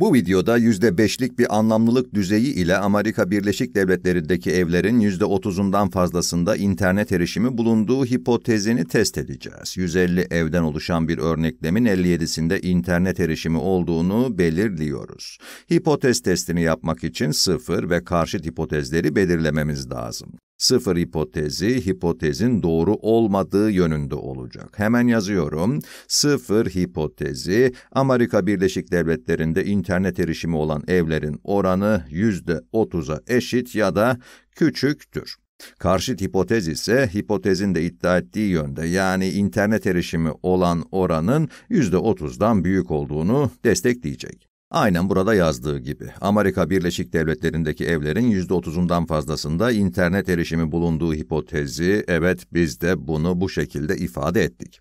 Bu videoda %5'lik bir anlamlılık düzeyi ile Amerika Birleşik Devletleri'ndeki evlerin %30'undan fazlasında internet erişimi bulunduğu hipotezini test edeceğiz. 150 evden oluşan bir örneklemin 57'sinde internet erişimi olduğunu belirliyoruz. Hipotez testini yapmak için sıfır ve karşıt hipotezleri belirlememiz lazım. Sıfır hipotezi hipotezin doğru olmadığı yönünde olacak. Hemen yazıyorum. Sıfır hipotezi Amerika Birleşik Devletleri'nde internet erişimi olan evlerin oranı %30'a eşit ya da küçüktür. Karşıt hipotez ise hipotezin de iddia ettiği yönde yani internet erişimi olan oranın %30'dan büyük olduğunu destekleyecek. Aynen burada yazdığı gibi Amerika Birleşik Devletleri'ndeki evlerin %30'undan fazlasında internet erişimi bulunduğu hipotezi evet biz de bunu bu şekilde ifade ettik.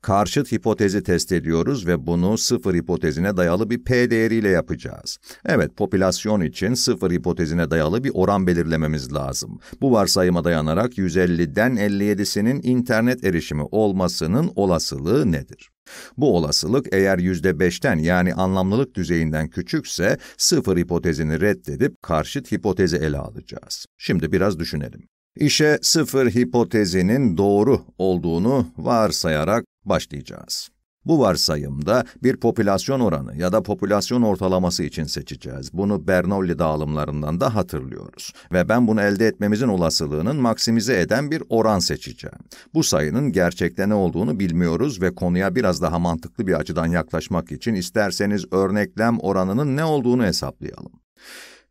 Karşıt hipotezi test ediyoruz ve bunu sıfır hipotezine dayalı bir P değeriyle yapacağız. Evet, popülasyon için sıfır hipotezine dayalı bir oran belirlememiz lazım. Bu varsayıma dayanarak 150'den 57'sinin internet erişimi olmasının olasılığı nedir? Bu olasılık eğer %5'ten yani anlamlılık düzeyinden küçükse sıfır hipotezini reddedip karşıt hipotezi ele alacağız. Şimdi biraz düşünelim. İşe sıfır hipotezinin doğru olduğunu varsayarak başlayacağız. Bu varsayımda bir popülasyon oranı ya da popülasyon ortalaması için seçeceğiz. Bunu Bernoulli dağılımlarından da hatırlıyoruz. Ve ben bunu elde etmemizin olasılığının maksimize eden bir oran seçeceğim. Bu sayının gerçekte ne olduğunu bilmiyoruz ve konuya biraz daha mantıklı bir açıdan yaklaşmak için isterseniz örneklem oranının ne olduğunu hesaplayalım.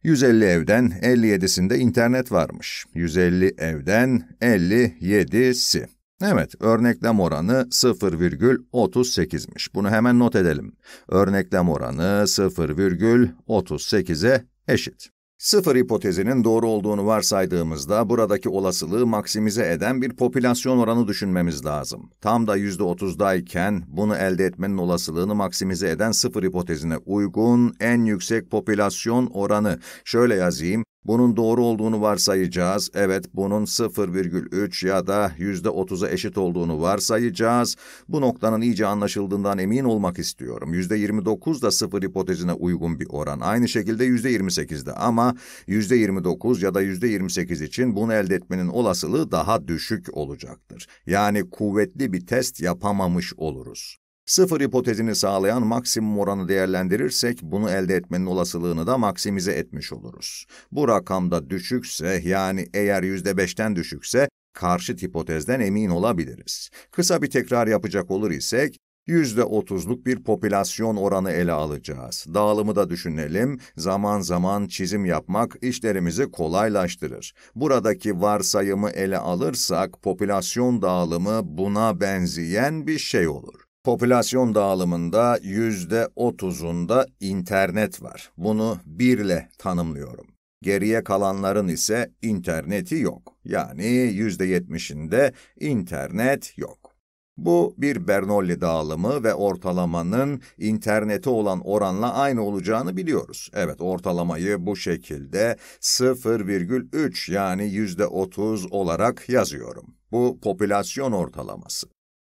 150 evden 57'sinde internet varmış. 150 evden 57'si. Evet, örneklem oranı 0,38'miş. Bunu hemen not edelim. Örneklem oranı 0,38'e eşit. Sıfır hipotezinin doğru olduğunu varsaydığımızda buradaki olasılığı maksimize eden bir popülasyon oranı düşünmemiz lazım. Tam da %30'dayken bunu elde etmenin olasılığını maksimize eden sıfır hipotezine uygun en yüksek popülasyon oranı. Şöyle yazayım, bunun doğru olduğunu varsayacağız. Evet, bunun 0,3 ya da %30'a eşit olduğunu varsayacağız. Bu noktanın iyice anlaşıldığından emin olmak istiyorum. %29 da sıfır hipotezine uygun bir oran. Aynı şekilde %28'de ama %29 ya da %28 için bunu elde etmenin olasılığı daha düşük olacaktır. Yani kuvvetli bir test yapamamış oluruz. Sıfır hipotezini sağlayan maksimum oranı değerlendirirsek bunu elde etmenin olasılığını da maksimize etmiş oluruz. Bu rakam da düşükse yani eğer yüzde beşten düşükse karşıt hipotezden emin olabiliriz. Kısa bir tekrar yapacak olur isek yüzde otuzluk bir popülasyon oranı ele alacağız. Dağılımı da düşünelim, zaman zaman çizim yapmak işlerimizi kolaylaştırır. Buradaki varsayımı ele alırsak popülasyon dağılımı buna benzeyen bir şey olur. Popülasyon dağılımında yüzde otuzunda internet var. Bunu birle tanımlıyorum. Geriye kalanların ise interneti yok. Yani yüzde yetmişinde internet yok. Bu bir Bernoulli dağılımı ve ortalamanın internete olan oranla aynı olacağını biliyoruz. Evet ortalamayı bu şekilde 0,3 yani yüzde otuz olarak yazıyorum. Bu popülasyon ortalaması.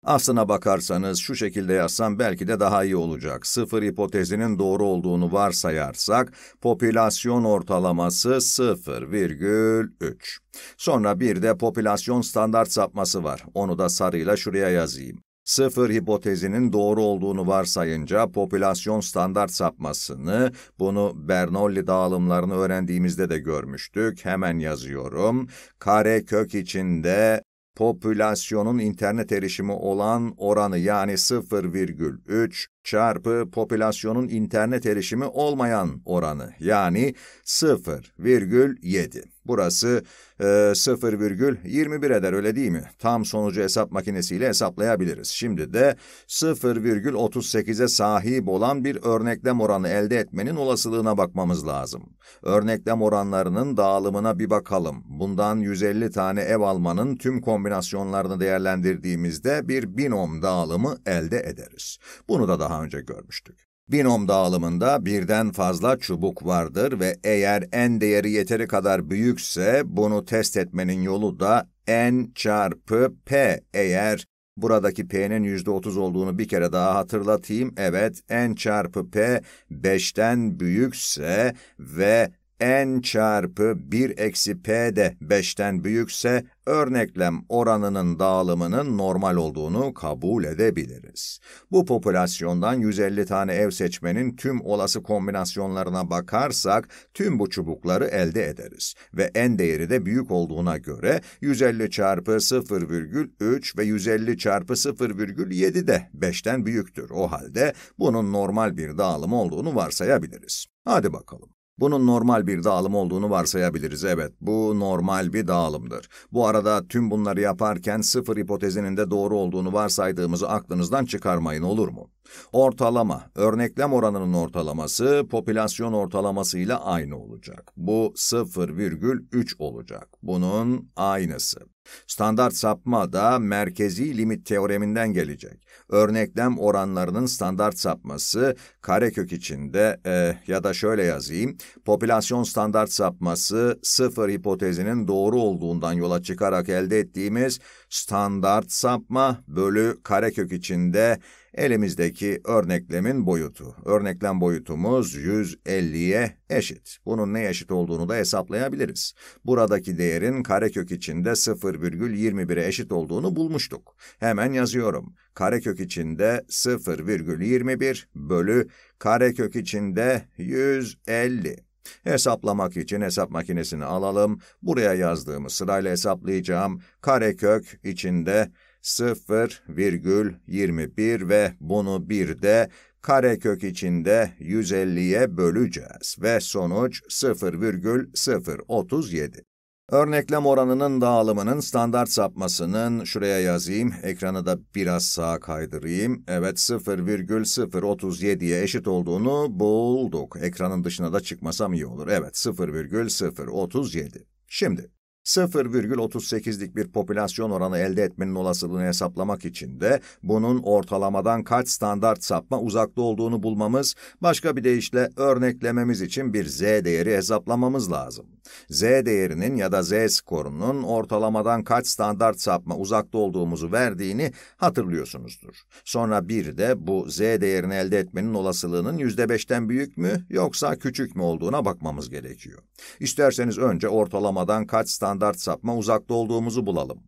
Aslına bakarsanız şu şekilde yazsam belki de daha iyi olacak. Sıfır hipotezinin doğru olduğunu varsayarsak, popülasyon ortalaması 0,3. Sonra bir de popülasyon standart sapması var. Onu da sarıyla şuraya yazayım. Sıfır hipotezinin doğru olduğunu varsayınca popülasyon standart sapmasını, bunu Bernoulli dağılımlarını öğrendiğimizde de görmüştük. Hemen yazıyorum. Kare kök içinde popülasyonun internet erişimi olan oranı yani 0,3 çarpı popülasyonun internet erişimi olmayan oranı yani 0,7. Burası e, 0,21 eder öyle değil mi? Tam sonucu hesap makinesiyle hesaplayabiliriz. Şimdi de 0,38'e sahip olan bir örneklem oranı elde etmenin olasılığına bakmamız lazım. Örneklem oranlarının dağılımına bir bakalım. Bundan 150 tane ev almanın tüm kombinasyonlarını değerlendirdiğimizde bir binom dağılımı elde ederiz. Bunu da daha önce görmüştük. Binom dağılımında birden fazla çubuk vardır ve eğer n değeri yeteri kadar büyükse bunu test etmenin yolu da n çarpı p eğer Buradaki p'nin %30 olduğunu bir kere daha hatırlatayım. Evet, n çarpı p 5'ten büyükse ve n çarpı 1 eksi p de 5'ten büyükse örneklem oranının dağılımının normal olduğunu kabul edebiliriz. Bu popülasyondan 150 tane ev seçmenin tüm olası kombinasyonlarına bakarsak tüm bu çubukları elde ederiz ve n değeri de büyük olduğuna göre 150 çarpı 0,3 ve 150 çarpı 0,7 de 5'ten büyüktür. O halde bunun normal bir dağılım olduğunu varsayabiliriz. Hadi bakalım. Bunun normal bir dağılım olduğunu varsayabiliriz. Evet, bu normal bir dağılımdır. Bu arada tüm bunları yaparken sıfır hipotezinin de doğru olduğunu varsaydığımızı aklınızdan çıkarmayın olur mu? Ortalama, örneklem oranının ortalaması popülasyon ortalamasıyla aynı olacak. Bu 0,3 olacak. Bunun aynısı. Standart sapma da merkezi limit teoreminden gelecek. Örneklem oranlarının standart sapması karekök içinde e, ya da şöyle yazayım. Popülasyon standart sapması sıfır hipotezinin doğru olduğundan yola çıkarak elde ettiğimiz standart sapma bölü karekök içinde Elimizdeki örneklemin boyutu. Örneklem boyutumuz 150'ye eşit. Bunun ne eşit olduğunu da hesaplayabiliriz. Buradaki değerin karekök içinde 0,21'e eşit olduğunu bulmuştuk. Hemen yazıyorum. Karekök içinde 0,21 bölü karekök içinde 150. Hesaplamak için hesap makinesini alalım. Buraya yazdığımı sırayla hesaplayacağım. Karekök içinde 0,21 ve bunu bir de karekök içinde 150'ye böleceğiz ve sonuç 0,037. Örneklem oranının dağılımının standart sapmasının şuraya yazayım, ekranı da biraz sağa kaydırayım. Evet 0,037'ye eşit olduğunu bulduk. Ekranın dışına da çıkmasam iyi olur. Evet 0,037. Şimdi 0,38'lik bir popülasyon oranı elde etmenin olasılığını hesaplamak için de bunun ortalamadan kaç standart sapma uzakta olduğunu bulmamız, başka bir deyişle örneklememiz için bir z değeri hesaplamamız lazım. Z değerinin ya da Z skorunun ortalamadan kaç standart sapma uzakta olduğumuzu verdiğini hatırlıyorsunuzdur. Sonra bir de bu Z değerini elde etmenin olasılığının %5'ten büyük mü yoksa küçük mü olduğuna bakmamız gerekiyor. İsterseniz önce ortalamadan kaç standart standart sapma uzakta olduğumuzu bulalım.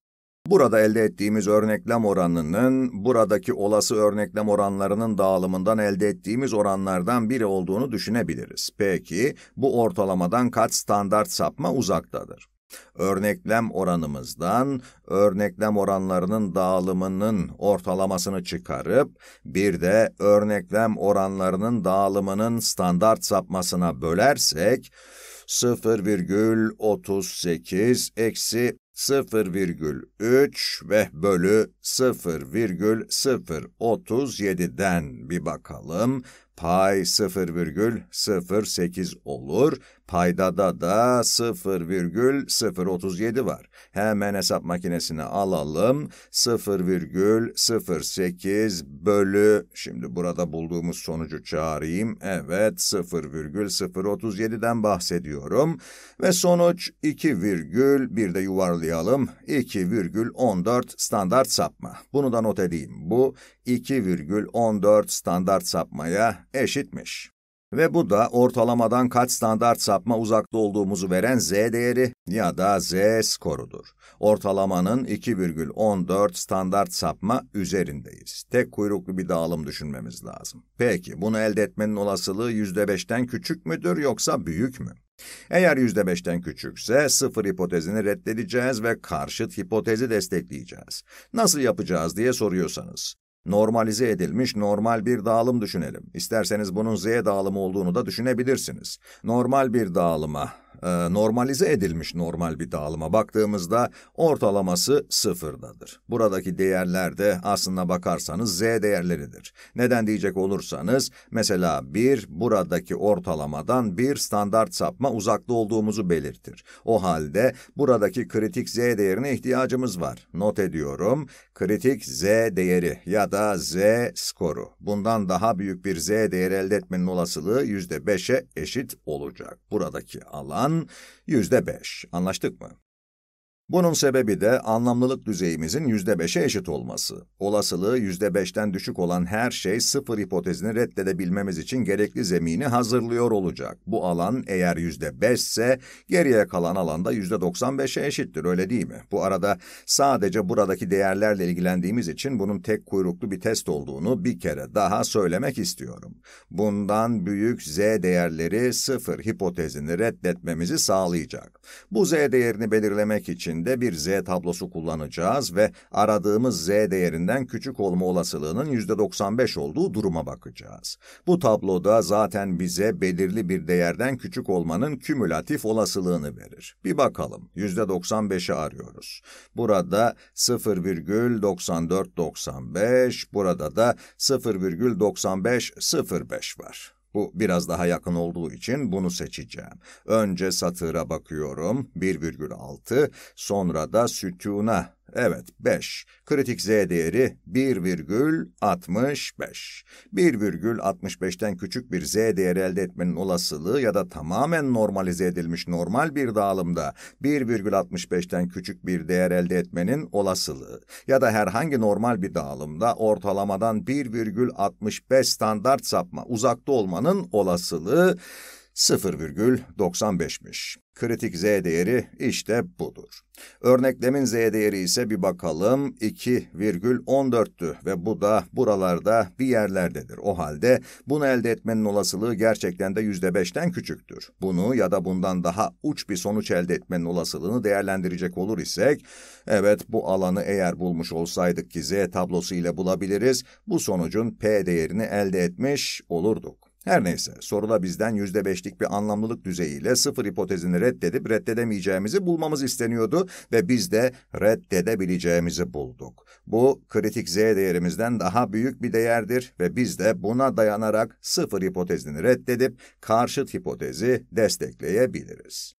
Burada elde ettiğimiz örneklem oranının, buradaki olası örneklem oranlarının dağılımından elde ettiğimiz oranlardan biri olduğunu düşünebiliriz. Peki, bu ortalamadan kaç standart sapma uzaktadır? Örneklem oranımızdan örneklem oranlarının dağılımının ortalamasını çıkarıp bir de örneklem oranlarının dağılımının standart sapmasına bölersek 0,38 eksi 0,3 ve bölü 0,037'den bir bakalım pay 0,08 olur. Paydada da 0,037 var. Hemen hesap makinesini alalım. 0,08 bölü, şimdi burada bulduğumuz sonucu çağırayım. Evet 0,037'den bahsediyorum. Ve sonuç 2, bir de yuvarlayalım. 2,14 standart sapma. Bunu da not edeyim. Bu 2,14 standart sapmaya eşitmiş. Ve bu da ortalamadan kaç standart sapma uzakta olduğumuzu veren z değeri ya da z skorudur. Ortalamanın 2,14 standart sapma üzerindeyiz. Tek kuyruklu bir dağılım düşünmemiz lazım. Peki bunu elde etmenin olasılığı %5'ten küçük müdür yoksa büyük mü? Eğer %5'ten küçükse sıfır hipotezini reddedeceğiz ve karşıt hipotezi destekleyeceğiz. Nasıl yapacağız diye soruyorsanız, normalize edilmiş normal bir dağılım düşünelim. İsterseniz bunun Z dağılımı olduğunu da düşünebilirsiniz. Normal bir dağılıma e, normalize edilmiş normal bir dağılıma baktığımızda ortalaması sıfırdadır. Buradaki değerler de aslına bakarsanız z değerleridir. Neden diyecek olursanız mesela 1 buradaki ortalamadan bir standart sapma uzakta olduğumuzu belirtir. O halde buradaki kritik z değerine ihtiyacımız var. Not ediyorum kritik z değeri ya da z skoru. Bundan daha büyük bir z değeri elde etmenin olasılığı %5'e eşit olacak. Buradaki alan oran yüzde beş. Anlaştık mı? Bunun sebebi de anlamlılık düzeyimizin yüzde beşe eşit olması. Olasılığı yüzde beşten düşük olan her şey sıfır hipotezini reddedebilmemiz için gerekli zemini hazırlıyor olacak. Bu alan eğer yüzde beşse geriye kalan alanda yüzde doksan beşe eşittir öyle değil mi? Bu arada sadece buradaki değerlerle ilgilendiğimiz için bunun tek kuyruklu bir test olduğunu bir kere daha söylemek istiyorum. Bundan büyük z değerleri sıfır hipotezini reddetmemizi sağlayacak. Bu z değerini belirlemek için değerinde bir z tablosu kullanacağız ve aradığımız z değerinden küçük olma olasılığının %95 olduğu duruma bakacağız. Bu tabloda zaten bize belirli bir değerden küçük olmanın kümülatif olasılığını verir. Bir bakalım, %95'i arıyoruz. Burada 0,9495, burada da 0,9505 var. Bu biraz daha yakın olduğu için bunu seçeceğim. Önce satıra bakıyorum 1,6 sonra da sütuna Evet 5. Kritik Z değeri 1,65. 1,65'ten küçük bir Z değeri elde etmenin olasılığı ya da tamamen normalize edilmiş normal bir dağılımda 1,65'ten küçük bir değer elde etmenin olasılığı ya da herhangi normal bir dağılımda ortalamadan 1,65 standart sapma uzakta olmanın olasılığı 0,95'miş. Kritik z değeri işte budur. Örneklemin z değeri ise bir bakalım 2,14'tü ve bu da buralarda bir yerlerdedir. O halde bunu elde etmenin olasılığı gerçekten de %5'ten küçüktür. Bunu ya da bundan daha uç bir sonuç elde etmenin olasılığını değerlendirecek olur isek, evet bu alanı eğer bulmuş olsaydık ki z tablosu ile bulabiliriz, bu sonucun p değerini elde etmiş olurduk. Her neyse, soruda bizden yüzde beşlik bir anlamlılık düzeyiyle sıfır hipotezini reddedip reddedemeyeceğimizi bulmamız isteniyordu ve biz de reddedebileceğimizi bulduk. Bu, kritik z değerimizden daha büyük bir değerdir ve biz de buna dayanarak sıfır hipotezini reddedip karşıt hipotezi destekleyebiliriz.